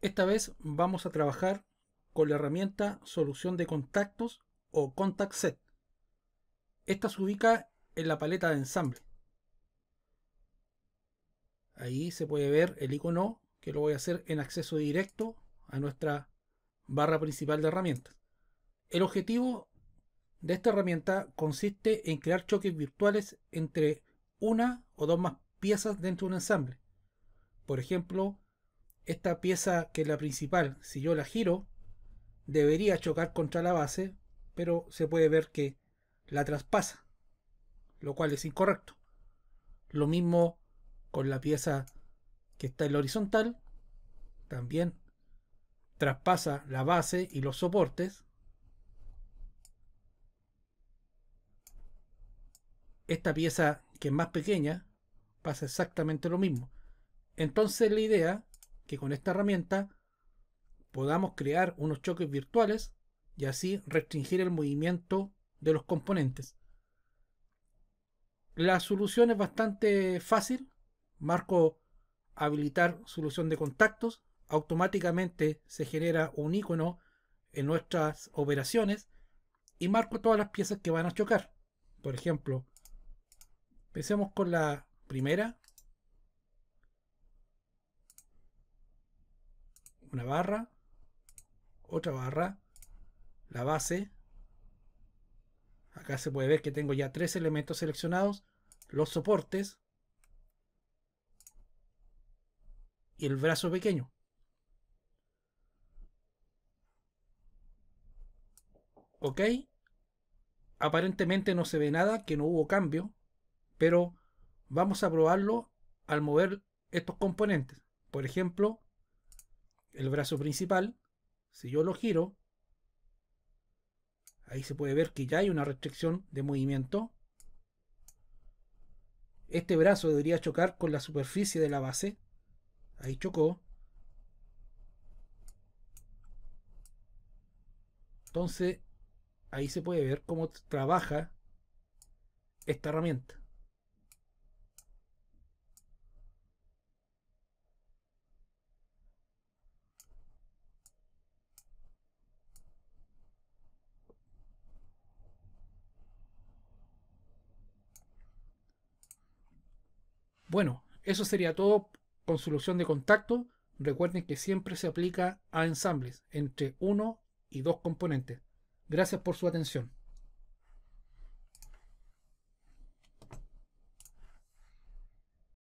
Esta vez vamos a trabajar con la herramienta solución de contactos o contact set. Esta se ubica en la paleta de ensamble. Ahí se puede ver el icono que lo voy a hacer en acceso directo a nuestra barra principal de herramientas. El objetivo de esta herramienta consiste en crear choques virtuales entre una o dos más piezas dentro de un ensamble. Por ejemplo, esta pieza que es la principal, si yo la giro, debería chocar contra la base, pero se puede ver que la traspasa, lo cual es incorrecto. Lo mismo con la pieza que está en la horizontal, también traspasa la base y los soportes. Esta pieza que es más pequeña pasa exactamente lo mismo. Entonces la idea que con esta herramienta podamos crear unos choques virtuales y así restringir el movimiento de los componentes. La solución es bastante fácil. Marco habilitar solución de contactos. Automáticamente se genera un icono en nuestras operaciones y marco todas las piezas que van a chocar. Por ejemplo, empecemos con la primera, una barra, otra barra, la base. Acá se puede ver que tengo ya tres elementos seleccionados, los soportes y el brazo pequeño. Ok, aparentemente no se ve nada, que no hubo cambio, pero vamos a probarlo al mover estos componentes. Por ejemplo, el brazo principal, si yo lo giro, ahí se puede ver que ya hay una restricción de movimiento. Este brazo debería chocar con la superficie de la base. Ahí chocó. Entonces, ahí se puede ver cómo trabaja esta herramienta. Bueno, eso sería todo con solución de contacto. Recuerden que siempre se aplica a ensambles entre uno y dos componentes. Gracias por su atención.